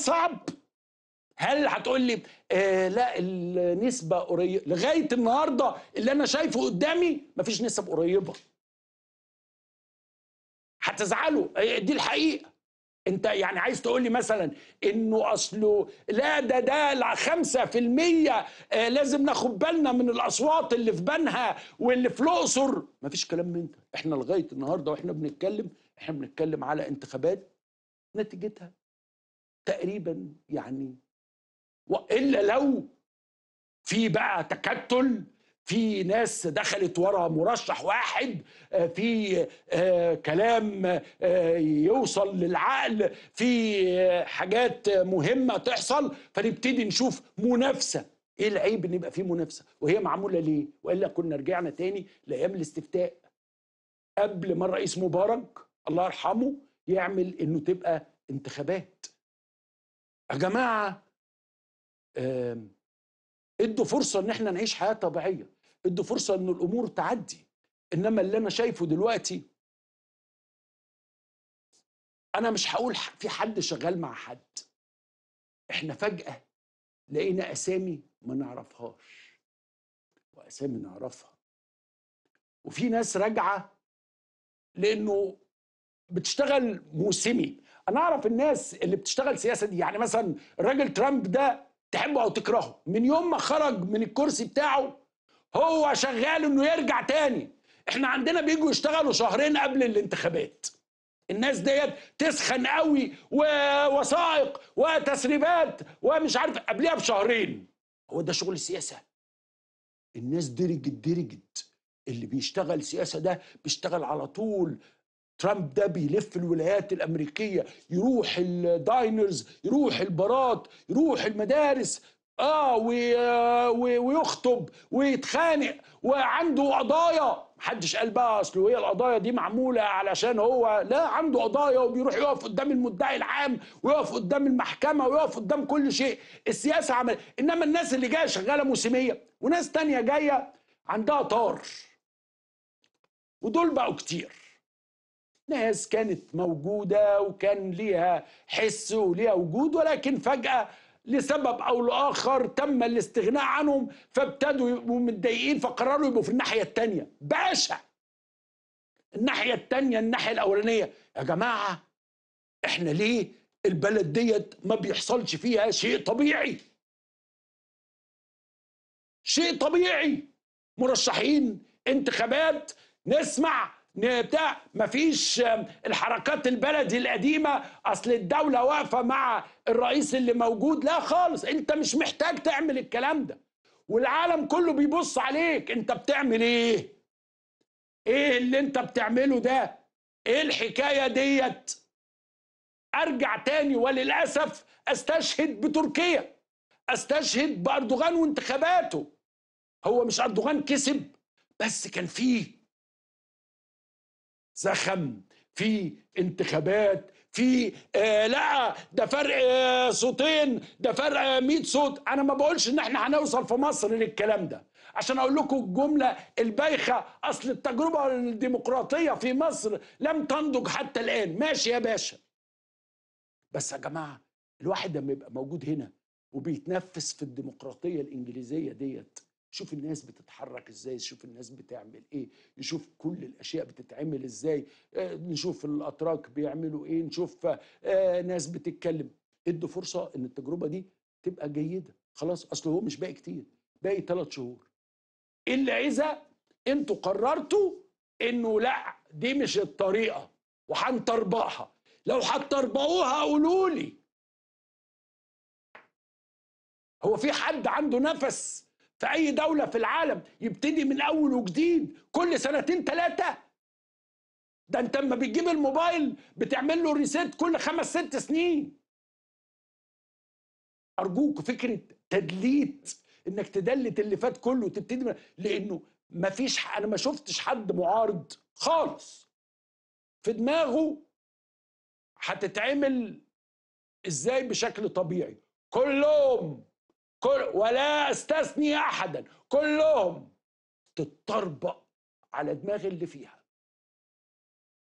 صعب هل هتقول لي آه لا النسبه قريبه لغايه النهارده اللي انا شايفه قدامي مفيش نسب قريبه هتزعلوا آه، دي الحقيقه انت يعني عايز تقول لي مثلا انه اصله لا ده ده 5% آه، لازم ناخد بالنا من الاصوات اللي في بنها واللي في الاقصر مفيش كلام من ده احنا لغايه النهارده واحنا بنتكلم احنا بنتكلم على انتخابات نتيجتها تقريبا يعني والا لو في بقى تكتل في ناس دخلت ورا مرشح واحد آه، في آه، كلام آه، يوصل للعقل في حاجات مهمه تحصل فنبتدي نشوف منافسه ايه العيب ان يبقى في منافسه وهي معموله ليه والا كنا رجعنا تاني لايام الاستفتاء قبل ما الرئيس مبارك الله يرحمه يعمل انه تبقى انتخابات يا جماعه ادوا فرصه ان احنا نعيش حياه طبيعيه ادوا فرصه ان الامور تعدي انما اللي انا شايفه دلوقتي انا مش هقول في حد شغال مع حد احنا فجاه لقينا اسامي ما نعرفهاش واسامي نعرفها وفي ناس راجعه لانه بتشتغل موسمي انا اعرف الناس اللي بتشتغل سياسه دي يعني مثلا الراجل ترامب ده تحبه او تكرهه من يوم ما خرج من الكرسي بتاعه هو شغال انه يرجع تاني احنا عندنا بيجوا يشتغلوا شهرين قبل الانتخابات الناس ديت تسخن قوي ووثائق وتسريبات ومش عارف قبلها بشهرين هو ده شغل السياسه الناس درجت درجت اللي بيشتغل سياسه ده بيشتغل على طول ترامب ده بيلف الولايات الامريكيه يروح الداينرز يروح البارات يروح المدارس اه ويخطب ويتخانق وعنده قضايا محدش قال بقى اصل هي القضايا دي معموله علشان هو لا عنده قضايا وبيروح يقف قدام المدعي العام ويقف قدام المحكمه ويقف قدام كل شيء السياسه عمل انما الناس اللي جايه شغاله موسميه وناس تانية جايه عندها طار ودول بقوا كتير ناس كانت موجودة وكان ليها حس وليها وجود ولكن فجأة لسبب أو لآخر تم الاستغناء عنهم فابتدوا يبقوا متضايقين فقرروا يبقوا في الناحية التانية باشا الناحية التانية الناحية الأولانية يا جماعة احنا ليه البلد ديت ما بيحصلش فيها شيء طبيعي شيء طبيعي مرشحين انتخابات نسمع بتاع مفيش الحركات البلدي القديمه اصل الدوله واقفه مع الرئيس اللي موجود لا خالص انت مش محتاج تعمل الكلام ده والعالم كله بيبص عليك انت بتعمل ايه ايه اللي انت بتعمله ده ايه الحكايه ديت ارجع تاني وللاسف استشهد بتركيا استشهد باردوغان وانتخاباته هو مش اردوغان كسب بس كان فيه زخم في انتخابات في آه لا ده فرق آه صوتين ده فرق آه 100 صوت انا ما بقولش ان احنا هنوصل في مصر للكلام ده عشان اقول لكم الجمله البايخه اصل التجربه الديمقراطيه في مصر لم تنضج حتى الان ماشي يا باشا بس يا جماعه الواحد لما يبقى موجود هنا وبيتنفس في الديمقراطيه الانجليزيه ديت شوف الناس بتتحرك ازاي شوف الناس بتعمل ايه نشوف كل الاشياء بتتعمل ازاي آه، نشوف الاتراك بيعملوا ايه نشوف آه، ناس بتتكلم ادوا فرصه ان التجربه دي تبقى جيده خلاص اصل هو مش باقي كتير باقي ثلاث شهور الا اذا انتوا قررتوا انه لا دي مش الطريقه وهنطربقها لو هتطربقوها قولوا لي هو في حد عنده نفس في اي دوله في العالم يبتدي من اول وجديد كل سنتين ثلاثه ده انت اما بتجيب الموبايل بتعمل له ريسيت كل خمس ست سنين ارجوك فكره تدليت انك تدلت اللي فات كله وتبتدي من... لانه ما فيش انا ما شفتش حد معارض خالص في دماغه هتتعمل ازاي بشكل طبيعي كلهم كل ولا استثني احدا كلهم تتطربق على دماغ اللي فيها